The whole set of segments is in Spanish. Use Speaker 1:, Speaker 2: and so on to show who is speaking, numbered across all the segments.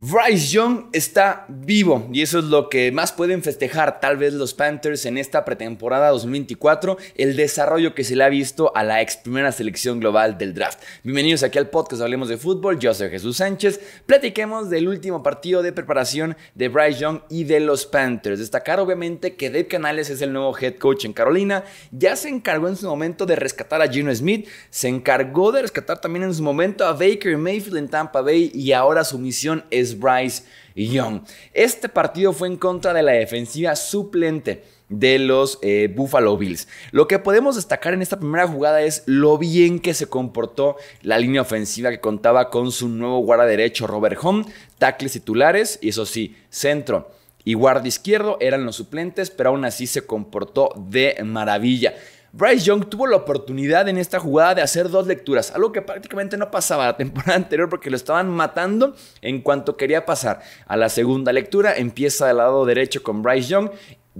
Speaker 1: Bryce Young está vivo y eso es lo que más pueden festejar tal vez los Panthers en esta pretemporada 2024, el desarrollo que se le ha visto a la ex primera selección global del draft. Bienvenidos aquí al podcast Hablemos de Fútbol, yo soy Jesús Sánchez, platiquemos del último partido de preparación de Bryce Young y de los Panthers. Destacar obviamente que Dave Canales es el nuevo head coach en Carolina, ya se encargó en su momento de rescatar a Gino Smith, se encargó de rescatar también en su momento a Baker Mayfield en Tampa Bay y ahora su misión es Bryce Young. Este partido fue en contra de la defensiva suplente de los eh, Buffalo Bills. Lo que podemos destacar en esta primera jugada es lo bien que se comportó la línea ofensiva que contaba con su nuevo guarda derecho Robert Home, tackles titulares y eso sí, centro y guarda izquierdo eran los suplentes, pero aún así se comportó de maravilla. Bryce Young tuvo la oportunidad en esta jugada de hacer dos lecturas, algo que prácticamente no pasaba la temporada anterior porque lo estaban matando en cuanto quería pasar. A la segunda lectura empieza del lado derecho con Bryce Young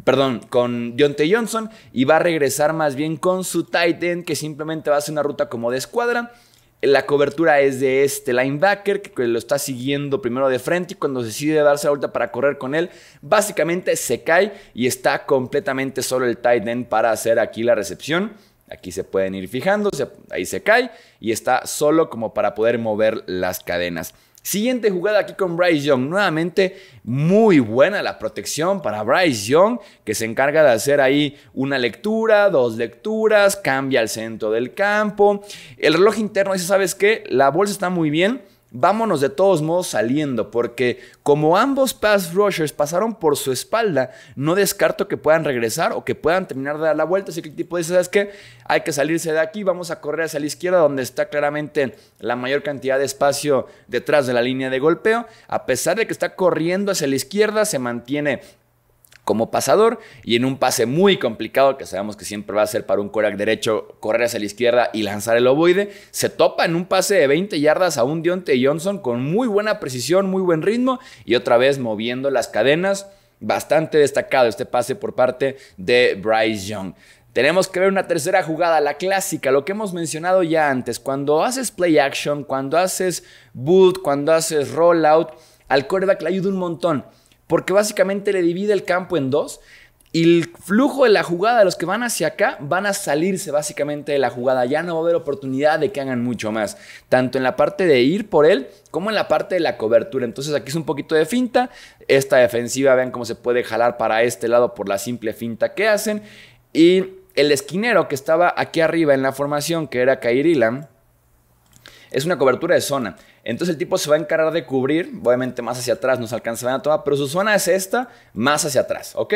Speaker 1: perdón, con Deontay Johnson y va a regresar más bien con su tight end que simplemente va a hacer una ruta como de escuadra la cobertura es de este linebacker que lo está siguiendo primero de frente y cuando decide darse la vuelta para correr con él, básicamente se cae y está completamente solo el tight end para hacer aquí la recepción. Aquí se pueden ir fijando, ahí se cae y está solo como para poder mover las cadenas. Siguiente jugada aquí con Bryce Young. Nuevamente, muy buena la protección para Bryce Young, que se encarga de hacer ahí una lectura, dos lecturas, cambia el centro del campo. El reloj interno dice, ¿sabes qué? La bolsa está muy bien, vámonos de todos modos saliendo, porque como ambos pass rushers pasaron por su espalda, no descarto que puedan regresar o que puedan terminar de dar la vuelta. Así que el tipo dice, ¿sabes qué? Hay que salirse de aquí, vamos a correr hacia la izquierda, donde está claramente la mayor cantidad de espacio detrás de la línea de golpeo. A pesar de que está corriendo hacia la izquierda, se mantiene como pasador y en un pase muy complicado que sabemos que siempre va a ser para un coreback derecho correr hacia la izquierda y lanzar el ovoide, se topa en un pase de 20 yardas a un Dionte Johnson con muy buena precisión, muy buen ritmo y otra vez moviendo las cadenas. Bastante destacado este pase por parte de Bryce Young. Tenemos que ver una tercera jugada, la clásica, lo que hemos mencionado ya antes. Cuando haces play action, cuando haces boot, cuando haces rollout, al coreback le ayuda un montón porque básicamente le divide el campo en dos y el flujo de la jugada, los que van hacia acá, van a salirse básicamente de la jugada. Ya no va a haber oportunidad de que hagan mucho más. Tanto en la parte de ir por él como en la parte de la cobertura. Entonces aquí es un poquito de finta. Esta defensiva, vean cómo se puede jalar para este lado por la simple finta que hacen. Y el esquinero que estaba aquí arriba en la formación, que era Kairilan es una cobertura de zona. Entonces el tipo se va a encargar de cubrir, obviamente más hacia atrás, no se alcanza a toda, pero su zona es esta, más hacia atrás, ¿ok?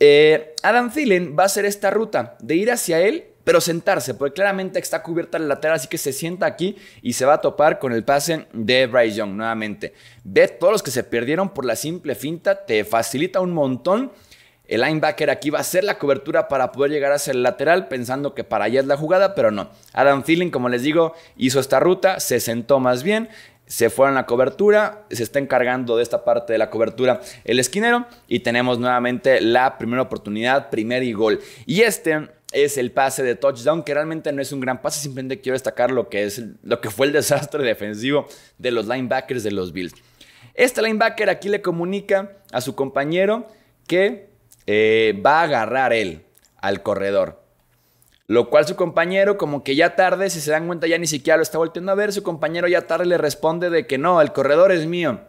Speaker 1: Eh, Adam Thielen va a hacer esta ruta de ir hacia él, pero sentarse, porque claramente está cubierta la lateral, así que se sienta aquí y se va a topar con el pase de Bryce Young nuevamente. Ve todos los que se perdieron por la simple finta, te facilita un montón el linebacker aquí va a hacer la cobertura para poder llegar hacia el lateral, pensando que para allá es la jugada, pero no. Adam Thielen, como les digo, hizo esta ruta, se sentó más bien se fue a la cobertura, se está encargando de esta parte de la cobertura el esquinero y tenemos nuevamente la primera oportunidad, primer y gol. Y este es el pase de touchdown que realmente no es un gran pase, simplemente quiero destacar lo que, es, lo que fue el desastre defensivo de los linebackers de los Bills. Este linebacker aquí le comunica a su compañero que eh, va a agarrar él al corredor. Lo cual su compañero, como que ya tarde, si se dan cuenta, ya ni siquiera lo está volteando a ver. Su compañero ya tarde le responde de que no, el corredor es mío.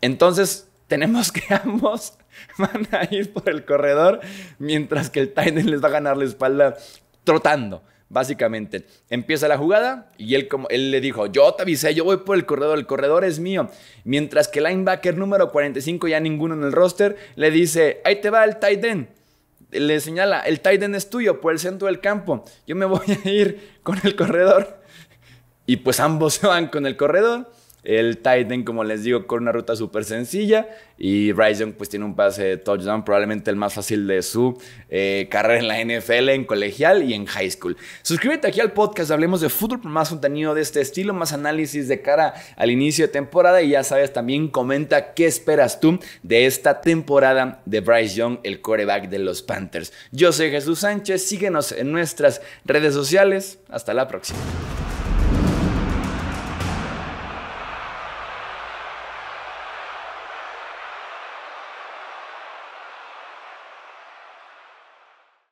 Speaker 1: Entonces, tenemos que ambos van a ir por el corredor mientras que el Titan les va a ganar la espalda trotando. Básicamente, empieza la jugada y él, como, él le dijo, yo te avisé, yo voy por el corredor, el corredor es mío. Mientras que el linebacker número 45, ya ninguno en el roster, le dice, ahí te va el tight end. Le señala, el tight end es tuyo por el centro del campo, yo me voy a ir con el corredor. Y pues ambos se van con el corredor. El Titan, como les digo, con una ruta súper sencilla. Y Bryce Young, pues tiene un pase de touchdown, probablemente el más fácil de su eh, carrera en la NFL, en colegial y en high school. Suscríbete aquí al podcast, hablemos de fútbol, más contenido de este estilo, más análisis de cara al inicio de temporada. Y ya sabes, también comenta qué esperas tú de esta temporada de Bryce Young, el coreback de los Panthers. Yo soy Jesús Sánchez, síguenos en nuestras redes sociales. Hasta la próxima.